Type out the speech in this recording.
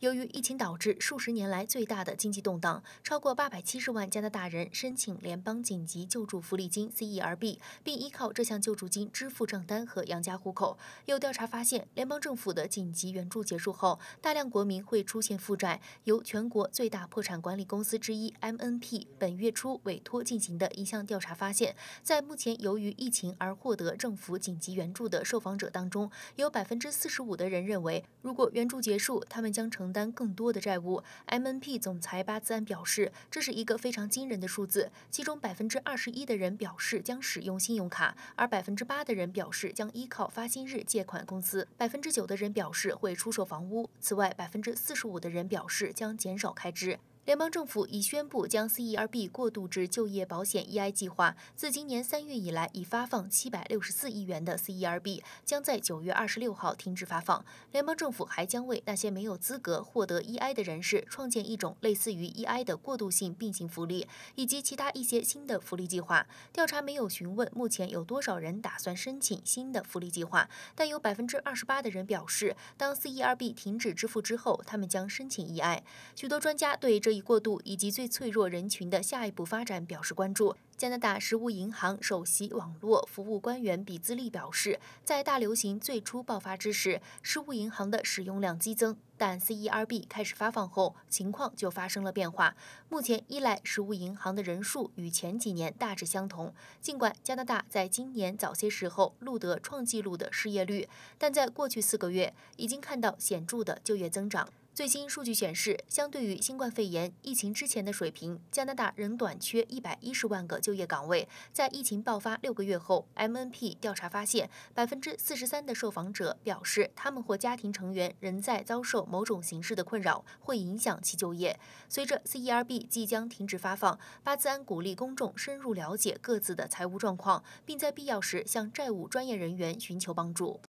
由于疫情导致数十年来最大的经济动荡，超过八百七十万加拿大人申请联邦紧急救助福利金 （CERB），并依靠这项救助金支付账单和养家糊口。有调查发现，联邦政府的紧急援助结束后，大量国民会出现负债。由全国最大破产管理公司之一 MNP 本月初委托进行的一项调查发现，在目前由于疫情而获得政府紧急援助的受访者当中，有百分之四十五的人认为，如果援助结束，他们将成。承担更多的债务，MNP 总裁巴兹安表示，这是一个非常惊人的数字。其中百分之二十一的人表示将使用信用卡，而百分之八的人表示将依靠发薪日借款公司，百分之九的人表示会出售房屋。此外，百分之四十五的人表示将减少开支。联邦政府已宣布将 CERB 过渡至就业保险 EI 计划。自今年三月以来，已发放七百六十四亿元的 CERB 将在九月二十六号停止发放。联邦政府还将为那些没有资格获得 EI 的人士创建一种类似于 EI 的过渡性并行福利，以及其他一些新的福利计划。调查没有询问目前有多少人打算申请新的福利计划，但有百分之二十八的人表示，当 CERB 停止支付之后，他们将申请 EI。许多专家对这。这一过度以及最脆弱人群的下一步发展表示关注。加拿大食物银行首席网络服务官员比兹利表示，在大流行最初爆发之时，食物银行的使用量激增，但 CERB 开始发放后，情况就发生了变化。目前依赖食物银行的人数与前几年大致相同。尽管加拿大在今年早些时候录得创纪录的失业率，但在过去四个月已经看到显著的就业增长。最新数据显示，相对于新冠肺炎疫情之前的水平，加拿大仍短缺一百一十万个就业岗位。在疫情爆发六个月后，MNP 调查发现，百分之四十三的受访者表示，他们或家庭成员仍在遭受某种形式的困扰，会影响其就业。随着 CERB 即将停止发放，巴兹安鼓励公众深入了解各自的财务状况，并在必要时向债务专业人员寻求帮助。